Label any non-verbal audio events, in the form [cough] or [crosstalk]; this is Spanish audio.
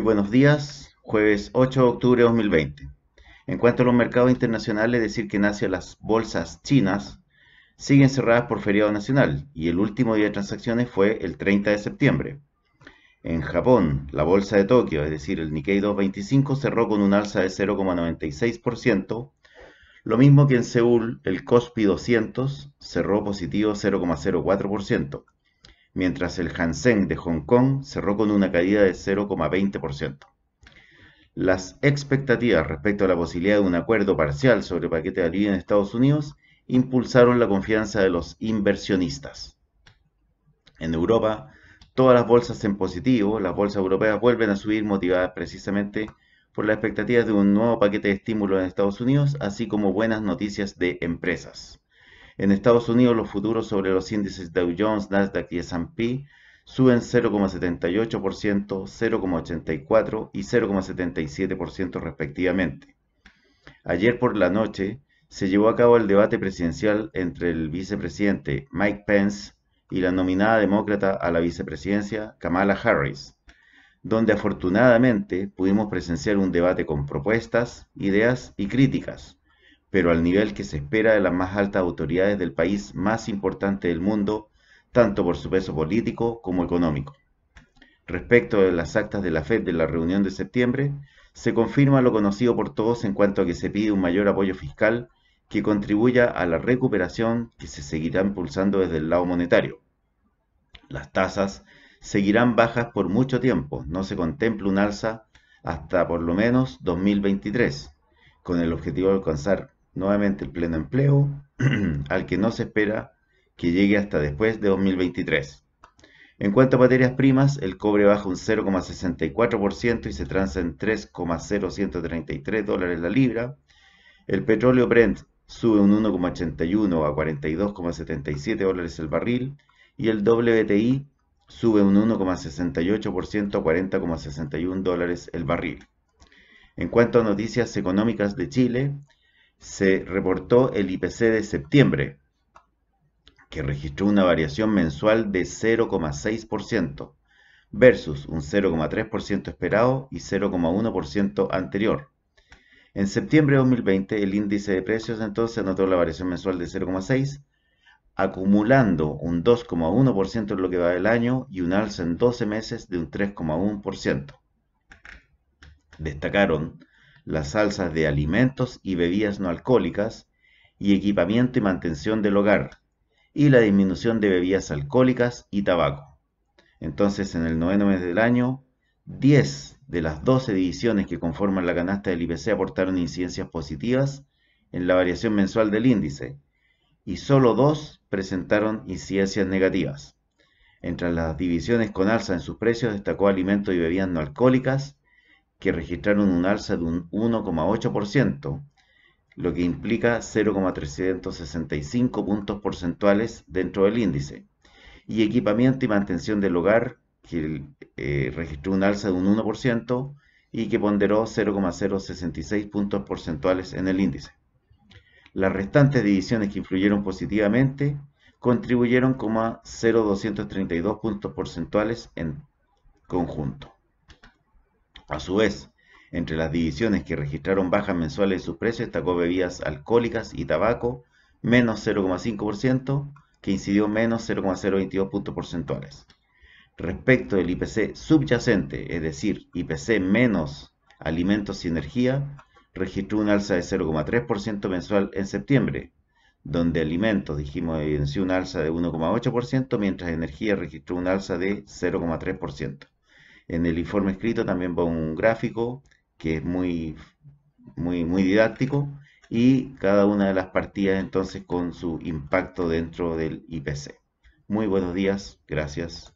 buenos días, jueves 8 de octubre de 2020. En cuanto a los mercados internacionales, decir que en las bolsas chinas siguen cerradas por feriado nacional y el último día de transacciones fue el 30 de septiembre. En Japón, la bolsa de Tokio, es decir, el Nikkei 225, cerró con un alza de 0,96%, lo mismo que en Seúl, el Kospi 200 cerró positivo 0,04% mientras el Hansen de Hong Kong cerró con una caída de 0,20%. Las expectativas respecto a la posibilidad de un acuerdo parcial sobre el paquete de alivio en Estados Unidos impulsaron la confianza de los inversionistas. En Europa, todas las bolsas en positivo, las bolsas europeas vuelven a subir motivadas precisamente por las expectativas de un nuevo paquete de estímulo en Estados Unidos, así como buenas noticias de empresas. En Estados Unidos, los futuros sobre los índices Dow Jones, Nasdaq y S&P suben 0,78%, 0,84% y 0,77% respectivamente. Ayer por la noche se llevó a cabo el debate presidencial entre el vicepresidente Mike Pence y la nominada demócrata a la vicepresidencia Kamala Harris, donde afortunadamente pudimos presenciar un debate con propuestas, ideas y críticas pero al nivel que se espera de las más altas autoridades del país más importante del mundo, tanto por su peso político como económico. Respecto a las actas de la FED de la reunión de septiembre, se confirma lo conocido por todos en cuanto a que se pide un mayor apoyo fiscal que contribuya a la recuperación que se seguirá impulsando desde el lado monetario. Las tasas seguirán bajas por mucho tiempo, no se contempla un alza hasta por lo menos 2023, con el objetivo de alcanzar nuevamente el pleno empleo, [clears throat] al que no se espera que llegue hasta después de 2023. En cuanto a materias primas, el cobre baja un 0,64% y se transa en 3,0133 dólares la libra. El petróleo Brent sube un 1,81 a 42,77 dólares el barril y el WTI sube un 1,68% a 40,61 dólares el barril. En cuanto a noticias económicas de Chile, se reportó el IPC de septiembre, que registró una variación mensual de 0,6% versus un 0,3% esperado y 0,1% anterior. En septiembre de 2020 el índice de precios entonces anotó la variación mensual de 0,6, acumulando un 2,1% en lo que va del año y un alza en 12 meses de un 3,1%. Destacaron las salsas de alimentos y bebidas no alcohólicas y equipamiento y mantención del hogar, y la disminución de bebidas alcohólicas y tabaco. Entonces, en el noveno mes del año, 10 de las 12 divisiones que conforman la canasta del IPC aportaron incidencias positivas en la variación mensual del índice, y solo dos presentaron incidencias negativas. Entre las divisiones con alza en sus precios destacó alimentos y bebidas no alcohólicas, que registraron un alza de un 1,8%, lo que implica 0,365 puntos porcentuales dentro del índice, y equipamiento y mantención del hogar, que eh, registró un alza de un 1% y que ponderó 0,066 puntos porcentuales en el índice. Las restantes divisiones que influyeron positivamente contribuyeron como 0,232 puntos porcentuales en conjunto. A su vez, entre las divisiones que registraron bajas mensuales en sus precios destacó bebidas alcohólicas y tabaco, menos 0,5%, que incidió menos 0,022 puntos porcentuales. Respecto del IPC subyacente, es decir, IPC menos alimentos y energía, registró un alza de 0,3% mensual en septiembre, donde alimentos, dijimos, evidenció un alza de 1,8%, mientras energía registró un alza de 0,3%. En el informe escrito también va un gráfico que es muy, muy, muy didáctico y cada una de las partidas entonces con su impacto dentro del IPC. Muy buenos días, gracias.